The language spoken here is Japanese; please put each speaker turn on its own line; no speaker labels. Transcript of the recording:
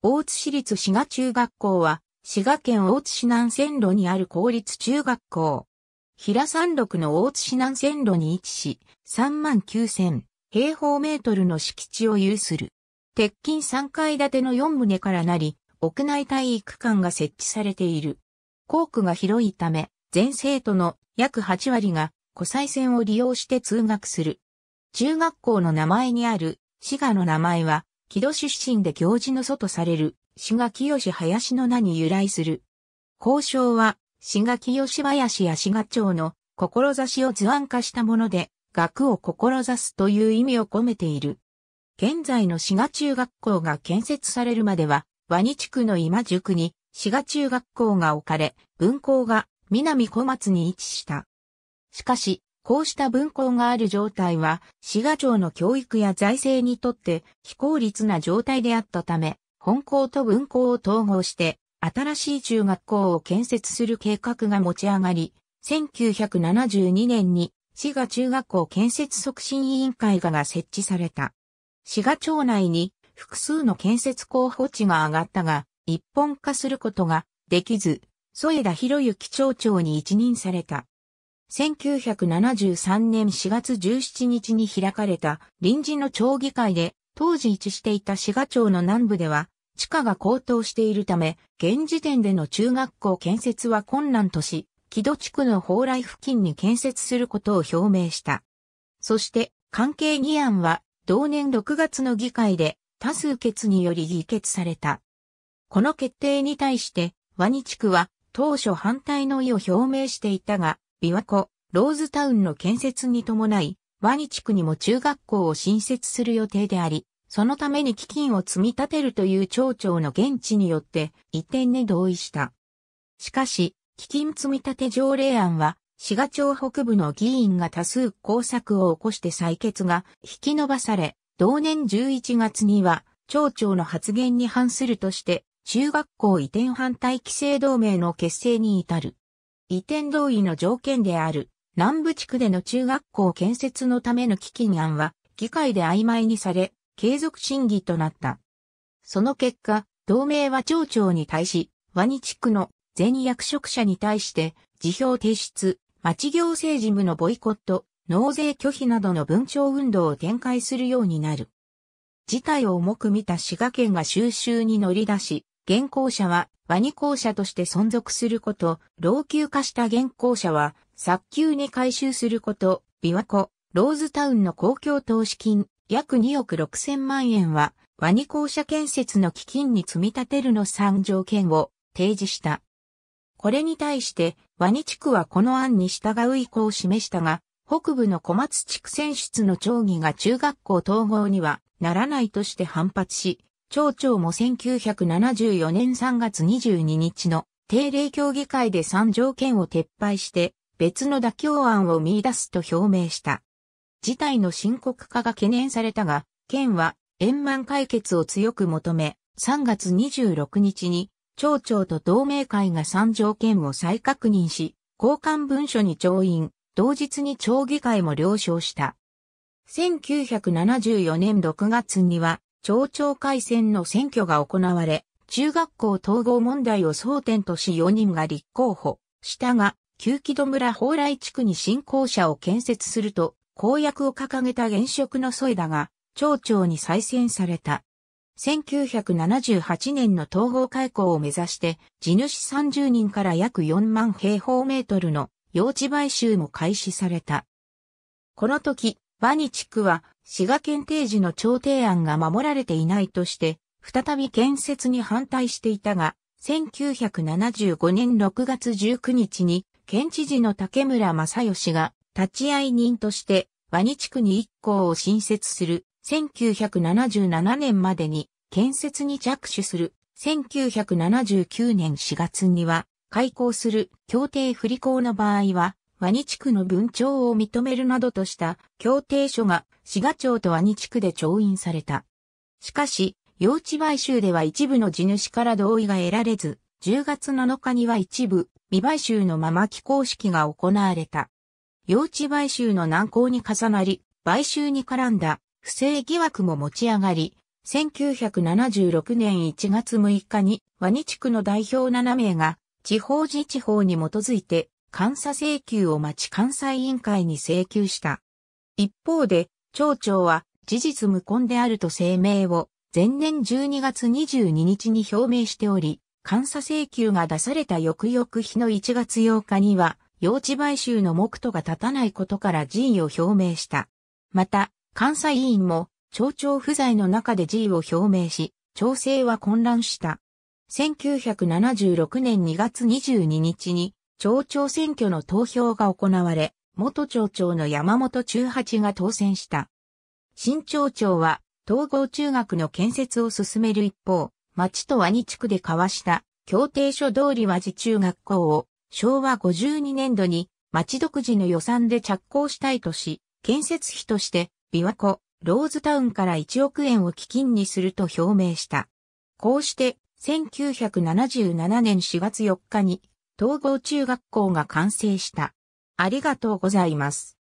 大津市立滋賀中学校は、滋賀県大津市南線路にある公立中学校。平山麓の大津市南線路に位置し、3万9000平方メートルの敷地を有する。鉄筋3階建ての4棟からなり、屋内体育館が設置されている。校区が広いため、全生徒の約8割が、湖西線を利用して通学する。中学校の名前にある、滋賀の名前は、木戸出身で行事の祖とされる、志賀清林の名に由来する。交渉は、志賀清林や志賀町の志を図案化したもので、学を志すという意味を込めている。現在の志賀中学校が建設されるまでは、和日地区の今宿に志賀中学校が置かれ、文校が南小松に位置した。しかし、こうした分校がある状態は、滋賀町の教育や財政にとって非効率な状態であったため、本校と分校を統合して、新しい中学校を建設する計画が持ち上がり、1972年に滋賀中学校建設促進委員会が設置された。滋賀町内に複数の建設候補地が上がったが、一本化することができず、添田博之町長に一任された。1973年4月17日に開かれた臨時の町議会で、当時位置していた滋賀町の南部では、地価が高騰しているため、現時点での中学校建設は困難とし、木戸地区の蓬莱付近に建設することを表明した。そして、関係議案は、同年6月の議会で多数決により議決された。この決定に対して、和ニ地区は当初反対の意を表明していたが、琵琶湖、ローズタウンの建設に伴い、ワニ地区にも中学校を新設する予定であり、そのために基金を積み立てるという町長の現地によって移転に同意した。しかし、基金積み立て条例案は、滋賀町北部の議員が多数工作を起こして採決が引き延ばされ、同年11月には、町長の発言に反するとして、中学校移転反対規制同盟の結成に至る。移転同意の条件である南部地区での中学校建設のための基金案は議会で曖昧にされ、継続審議となった。その結果、同盟は町長に対し、和に地区の全役職者に対して、辞表提出、町行政事務のボイコット、納税拒否などの文庁運動を展開するようになる。事態を重く見た滋賀県が収集に乗り出し、現行者はワニ校舎として存続すること、老朽化した現校舎は、早急に回収すること、琵琶湖、ローズタウンの公共投資金、約2億6千万円は、ワニ校舎建設の基金に積み立てるの3条件を提示した。これに対して、ワニ地区はこの案に従う意向を示したが、北部の小松地区選出の町議が中学校統合にはならないとして反発し、町長も1974年3月22日の定例協議会で3条件を撤廃して別の妥協案を見出すと表明した。事態の深刻化が懸念されたが、県は円満解決を強く求め、3月26日に町長と同盟会が3条件を再確認し、交換文書に調印、同日に町議会も了承した。1974年6月には、町長会選の選挙が行われ、中学校統合問題を争点とし4人が立候補したが、旧木戸村蓬莱地区に新校舎を建設すると、公約を掲げた現職の添田が、町長に再選された。1978年の統合開校を目指して、地主30人から約4万平方メートルの用地買収も開始された。この時、バニ地区は、滋賀県定時の調停案が守られていないとして、再び建設に反対していたが、1975年6月19日に、県知事の竹村正義が立ち会い人として、ワニ地区に一校を新設する、1977年までに建設に着手する、1979年4月には、開校する協定不履行の場合は、和ニ地区の分庁を認めるなどとした協定書が滋賀町と和ニ地区で調印された。しかし、用地買収では一部の地主から同意が得られず、10月7日には一部未買収のまま起工式が行われた。用地買収の難航に重なり、買収に絡んだ不正疑惑も持ち上がり、1976年1月6日に和ニ地区の代表7名が地方自治法に基づいて監査請求を待ち監査委員会に請求した。一方で、町長は事実無根であると声明を前年12月22日に表明しており、監査請求が出された翌々日の1月8日には、用地買収の目途が立たないことから辞意を表明した。また、監査委員も町長不在の中で辞意を表明し、調整は混乱した。1976年2月22日に町長選挙の投票が行われ、元町長の山本中八が当選した。新町長は、統合中学の建設を進める一方、町と和二地区で交わした協定書通り和地中学校を昭和52年度に町独自の予算で着工したいとし、建設費として琵琶湖、ローズタウンから1億円を基金にすると表明した。こうして、1977年4月4日に統合中学校が完成した。ありがとうございます。